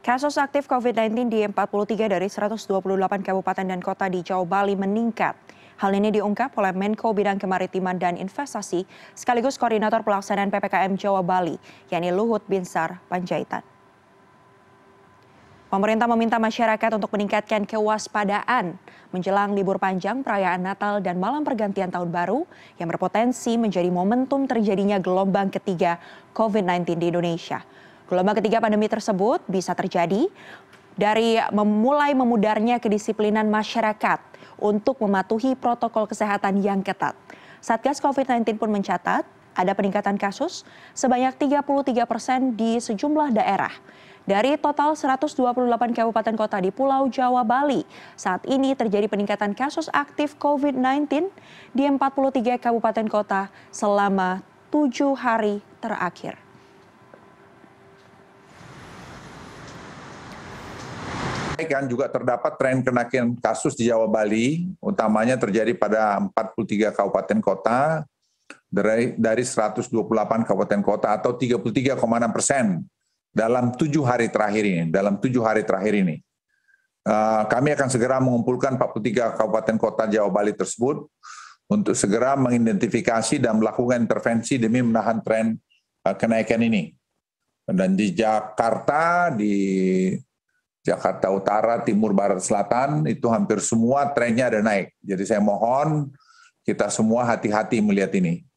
Kasus aktif COVID-19 di 43 dari 128 kabupaten dan kota di Jawa Bali meningkat. Hal ini diungkap oleh Menko Bidang Kemaritiman dan Investasi sekaligus Koordinator Pelaksanaan PPKM Jawa Bali, yakni Luhut Binsar Panjaitan. Pemerintah meminta masyarakat untuk meningkatkan kewaspadaan menjelang libur panjang perayaan Natal dan malam pergantian tahun baru yang berpotensi menjadi momentum terjadinya gelombang ketiga COVID-19 di Indonesia. Gelombang ketiga pandemi tersebut bisa terjadi dari memulai memudarnya kedisiplinan masyarakat untuk mematuhi protokol kesehatan yang ketat. Satgas COVID-19 pun mencatat ada peningkatan kasus sebanyak 33 persen di sejumlah daerah. Dari total 128 kabupaten kota di Pulau Jawa Bali, saat ini terjadi peningkatan kasus aktif COVID-19 di 43 kabupaten kota selama tujuh hari terakhir. sampaikan juga terdapat tren kenaikan kasus di Jawa Bali, utamanya terjadi pada 43 kabupaten kota dari, dari 128 kabupaten kota atau 33,6 persen dalam tujuh hari terakhir ini. Dalam tujuh hari terakhir ini, uh, kami akan segera mengumpulkan 43 kabupaten kota Jawa Bali tersebut untuk segera mengidentifikasi dan melakukan intervensi demi menahan tren uh, kenaikan ini. Dan di Jakarta, di Jakarta Utara, Timur, Barat, Selatan itu hampir semua trennya ada naik. Jadi saya mohon kita semua hati-hati melihat ini.